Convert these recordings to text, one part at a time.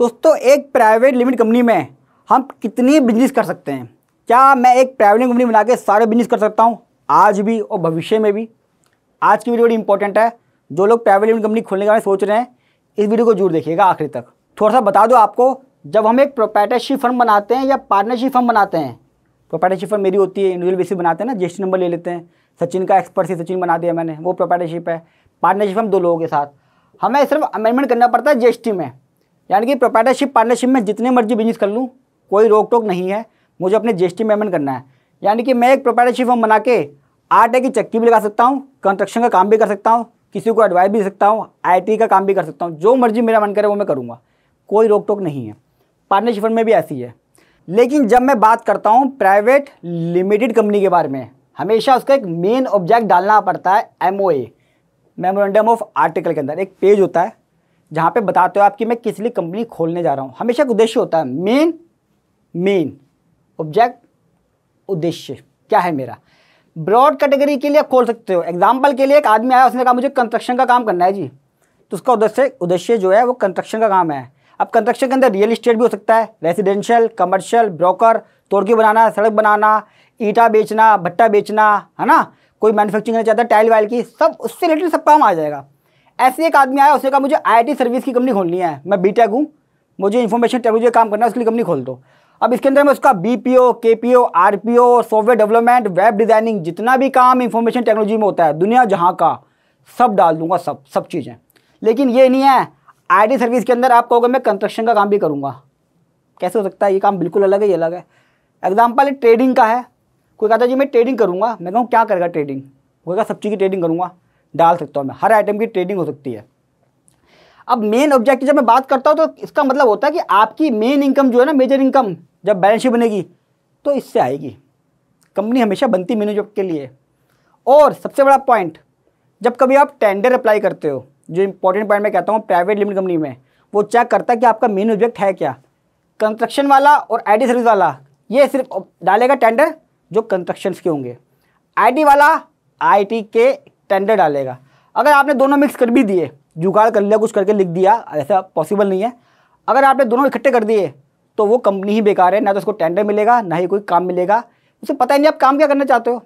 दोस्तों एक private limit company में हम कितनी बिजनेस कर सकते हैं क्या मैं एक प्राइवेट कंपनी बना के सारे बिजनेस कर सकता हूँ आज भी और भविष्य में भी आज की वीडियो बड़ी इंपॉर्टेंट है जो लोग प्राइवेट लिमिट कंपनी खोलने के बारे में सोच रहे हैं इस वीडियो को जरूर देखिएगा आखिरी तक थोड़ा सा बता दो आपको जब हम एक प्रोपैटरशिप फर्म बनाते हैं या पार्टनरशिप फर्म बनाते हैं प्रोपैटरशिप फर्म मेरी होती है इंडिविजुअल बेसिस बनाते हैं ना जी नंबर ले लेते हैं सचिन का एक्सपर्ट से सचिन बना दिया मैंने वो प्रोपैटरशिप है पार्टनरशिप फर्म दो लोगों के साथ हमें सिर्फ अमेंडमेंट करना पड़ता है जी में यानी कि प्रोपैटरशिप पार्टनरशिप में जितने मर्जी बिजनेस कर लूँ कोई रोक टोक नहीं है मुझे अपने जीएसटी पेमेंट करना है यानी कि मैं एक प्रोपैटरशिप फॉर्म बना के आटे की चक्की भी लगा सकता हूँ कंस्ट्रक्शन का काम भी कर सकता हूँ किसी को एडवाइस भी दे सकता हूँ आई का काम भी कर सकता हूँ जो मर्जी मेरा मन करे वो मैं करूँगा कोई रोक टोक नहीं है पार्टनरशिप फंड में भी ऐसी है लेकिन जब मैं बात करता हूँ प्राइवेट लिमिटेड कंपनी के बारे में हमेशा उसका एक मेन ऑब्जेक्ट डालना पड़ता है M O A memorandum of article के अंदर एक पेज होता है जहाँ पे बताते हो आप कि मैं किस लिए कंपनी खोलने जा रहा हूँ हमेशा एक उद्देश्य होता है मेन मेन ऑब्जेक्ट उद्देश्य क्या है मेरा ब्रॉड कैटेगरी के लिए खोल सकते हो एग्जाम्पल के लिए एक आदमी आया उसने कहा मुझे कंस्ट्रक्शन का काम करना है जी तो उसका उद्देश्य उद्देश्य जो है वो कंस्ट्रक्शन का काम है अब कंस्ट्रक्शन के अंदर रियल इस्टेट भी हो सकता है रेजिडेंशियल कमर्शियल ब्रोकर तोड़की बनाना सड़क बनाना ईटा बेचना भट्टा बेचना है ना कोई मैन्युफैक्चरिंग करना चाहता है टाइल वाइल की सब उससे रिलेटेड सब काम आ जाएगा ऐसे एक आदमी आया उसने कहा मुझे आई सर्विस की कंपनी खोलनी है मैं बी टेक हूँ मुझे इन्फॉर्मेशन टेक्नोलॉजी काम करना है उसकी कंपनी खोल दो अब इसके अंदर मैं उसका B P O K P O R P O software development web designing जितना भी काम इन्फॉर्मेशन टेक्नोलॉजी में होता है दुनिया जहाँ का सब डाल दूंगा सब सब चीज़ें लेकिन ये नहीं है टी सर्विस के अंदर आप कहोगे मैं कंस्ट्रक्शन का काम भी करूँगा कैसे हो सकता है ये काम बिल्कुल अलग है ये अलग है एग्जाम्पल ट्रेडिंग का है कोई कहता है जी मैं ट्रेडिंग करूँगा मैं कहूँ क्या करेगा ट्रेडिंग वो कहेगा चीज़ की ट्रेडिंग करूँगा डाल सकता हूँ मैं हर आइटम की ट्रेडिंग हो सकती है अब मेन ऑब्जेक्ट की जब मैं बात करता हूँ तो इसका मतलब होता है कि आपकी मेन इनकम जो है ना मेजर इनकम जब बैलेंस शीट बनेगी तो इससे आएगी कंपनी हमेशा बनती मेनू जॉब के लिए और सबसे बड़ा पॉइंट जब कभी आप टेंडर अप्लाई करते हो जो इंपॉर्टेंट पॉइंट मैं कहता हूँ प्राइवेट लिमिटेड कंपनी में वो चेक करता है कि आपका मेन ऑब्जेक्ट है क्या कंस्ट्रक्शन वाला और आईटी सर्विस वाला ये सिर्फ डालेगा टेंडर जो कंस्ट्रक्शन के होंगे आईटी वाला आईटी के टेंडर डालेगा अगर आपने दोनों मिक्स कर भी दिए जुगाड़ कर लिया कुछ करके लिख दिया ऐसा पॉसिबल नहीं है अगर आपने दोनों इकट्ठे कर दिए तो वो कंपनी ही बेकार है ना तो उसको टेंडर मिलेगा ना ही कोई काम मिलेगा उसे पता ही नहीं आप काम क्या करना चाहते हो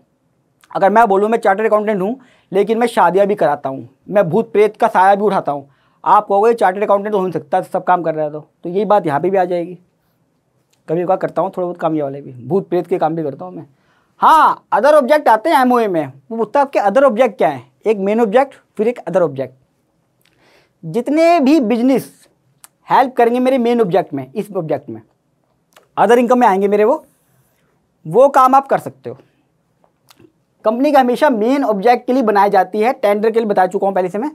अगर मैं बोलूँ मैं चार्टर अकाउंटेंट हूँ लेकिन मैं शादियाँ भी कराता हूँ मैं भूत प्रेत का साया भी उठाता हूँ आप कहोगे चार्टर अकाउंटेंट तो हो नहीं सकता सब काम कर रहा है तो, तो यही बात यहाँ पर भी आ जाएगी कभी कभार करता हूँ थोड़ा बहुत काम ये वाले भी भूत प्रेत के काम भी करता हूँ मैं हाँ अदर ऑब्जेक्ट आते हैं एमओए में वो पूछता है आपके अदर ऑब्जेक्ट क्या हैं एक मेन ऑब्जेक्ट फिर एक अदर ऑब्जेक्ट जितने भी बिजनेस हेल्प करेंगे मेरे मेन ऑब्जेक्ट में इस ऑब्जेक्ट में अदर इनकम में आएंगे मेरे वो वो काम आप कर सकते हो कंपनी का हमेशा मेन ऑब्जेक्ट के लिए बनाई जाती है टेंडर के लिए बता चुका हूँ पहले से मैं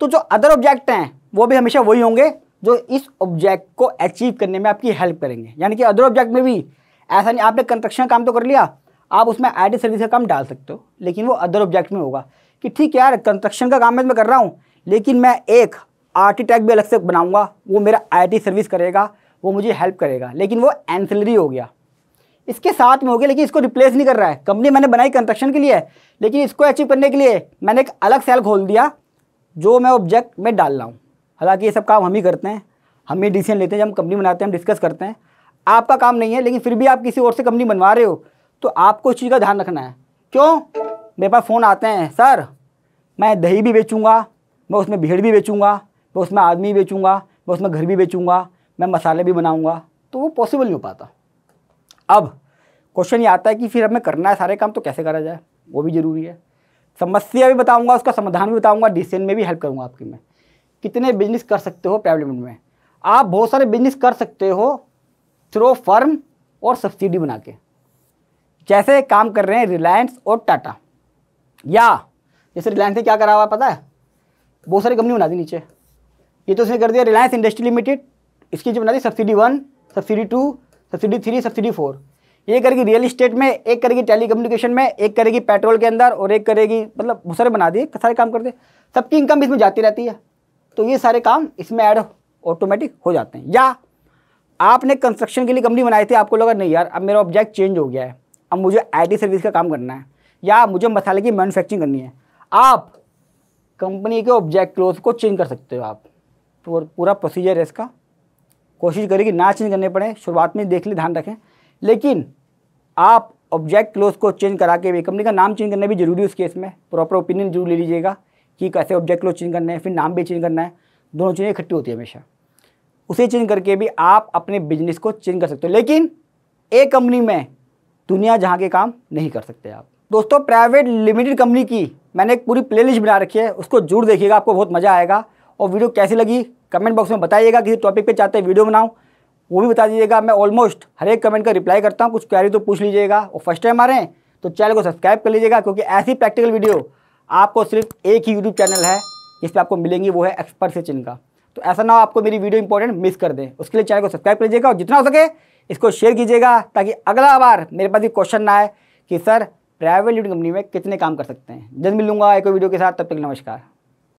तो जो अदर ऑब्जेक्ट हैं वो भी हमेशा वही होंगे जो इस ऑब्जेक्ट को अचीव करने में आपकी हेल्प करेंगे यानी कि अदर ऑब्जेक्ट में भी ऐसा नहीं आपने कंस्ट्रक्शन काम तो कर लिया आप उसमें आई टी सर्विस का काम डाल सकते हो लेकिन वो अदर ऑब्जेक्ट में होगा कि ठीक है यार कंस्ट्रक्शन का काम मैं कर रहा हूँ लेकिन मैं एक आर्किटेक्ट भी अलग से बनाऊँगा वो मेरा आई सर्विस करेगा वो मुझे हेल्प करेगा लेकिन वो एंसिलरी हो गया इसके साथ में हो गया लेकिन इसको रिप्लेस नहीं कर रहा है कंपनी मैंने बनाई कंस्ट्रक्शन के लिए लेकिन इसको अचीव करने के लिए मैंने एक अलग सेल खोल दिया जो मैं ऑब्जेक्ट में डाल रहा हूँ हालांकि ये सब काम हम ही करते हैं हम ही डिसीजन लेते हैं जब हम कंपनी बनाते हैं हम डिस्कस करते हैं आपका काम नहीं है लेकिन फिर भी आप किसी और से कंपनी बनवा रहे हो तो आपको इस चीज़ का ध्यान रखना है क्यों मेरे पास फ़ोन आते हैं सर मैं दही भी बेचूँगा मैं उसमें भीड़ भी बेचूँगा मैं उसमें आदमी बेचूँगा मैं उसमें घर भी बेचूँगा मैं मसाले भी बनाऊँगा तो वो पॉसिबल नहीं हो पाता अब क्वेश्चन ये आता है कि फिर हमें करना है सारे काम तो कैसे करा जाए वो भी ज़रूरी है समस्या भी बताऊँगा उसका समाधान भी बताऊँगा डिसीजन में भी हेल्प करूँगा आपकी मैं कितने बिजनेस कर सकते हो प्राइवेट में आप बहुत सारे बिजनेस कर सकते हो थ्रो फर्म और सब्सिडी बना के जैसे काम कर रहे हैं रिलायंस और टाटा या जैसे रिलायंस ने क्या करा हुआ पता है बहुत सारी कंपनी बना दी नीचे ये तो उसने कर दिया रिलायंस इंडस्ट्री लिमिटेड इसकी जो बना दी subsidy one subsidy two subsidy three subsidy four ये करेगी रियल इस्टेट में एक करेगी टेली कम्युनिकेशन में एक करेगी पेट्रोल के अंदर और एक करेगी मतलब बहुत सारे बना दिए सारे काम करते सबकी इनकम इसमें जाती रहती है तो ये सारे काम इसमें ऐड ऑटोमेटिक हो जाते हैं या आपने कंस्ट्रक्शन के लिए कंपनी बनाई थी आपको लगा नहीं यार अब मेरा ऑब्जेक्ट चेंज हो गया है अब मुझे आईटी सर्विस का काम करना है या मुझे मसाले की मैनुफैक्चरिंग करनी है आप कंपनी के ऑब्जेक्ट क्लोज को चेंज कर सकते हो आप तो पूरा प्रोसीजर है इसका कोशिश करें कि ना चेंज करने पड़े शुरुआत में देख ले ध्यान रखें लेकिन आप ऑब्जेक्ट क्लोज को चेंज करा के भी कंपनी का नाम चेंज करना भी जरूरी है उस केस में प्रॉपर ओपिनियन जरूर ले लीजिएगा कि कैसे ऑब्जेक्ट क्लोज चेंज करना है फिर नाम भी चेंज करना है दोनों चीज़ें इकट्ठी होती है हमेशा उसे चेंज करके भी आप अपने बिजनेस को चेंज कर सकते हो लेकिन एक कंपनी में दुनिया जहाँ के काम नहीं कर सकते आप दोस्तों प्राइवेट लिमिटेड कंपनी की मैंने एक पूरी प्लेलिस्ट बना रखी है उसको जरूर देखिएगा आपको बहुत मज़ा आएगा और वीडियो कैसी लगी कमेंट बॉक्स में बताइएगा किसी टॉपिक पे चाहते हैं वीडियो बनाऊँ वो भी बता दीजिएगा मैं ऑलमोस्ट हर एक कमेंट का रिप्लाई करता हूँ कुछ क्वेरी तो पूछ लीजिएगा और फर्स्ट टाइम आ रहे हैं तो चैनल को सब्सक्राइब कर लीजिएगा क्योंकि ऐसी प्रैक्टिकल वीडियो आपको सिर्फ एक ही यूट्यूब चैनल है जिस पर आपको मिलेंगी वो है एक्सपर्ट से चिन्ह का तो ऐसा ना हो आपको मेरी वीडियो इंपॉर्टेंट मिस कर दें उसके लिए चैनल को सब्सक्राइब कर लीजिएगा और जितना हो सके इसको शेयर कीजिएगा ताकि अगला बार मेरे पास भी क्वेश्चन ना आए कि सर प्राइवेट लिमिटेड कंपनी में कितने काम कर सकते हैं जल्द मिलूंगा एक वीडियो के साथ तब तक नमस्कार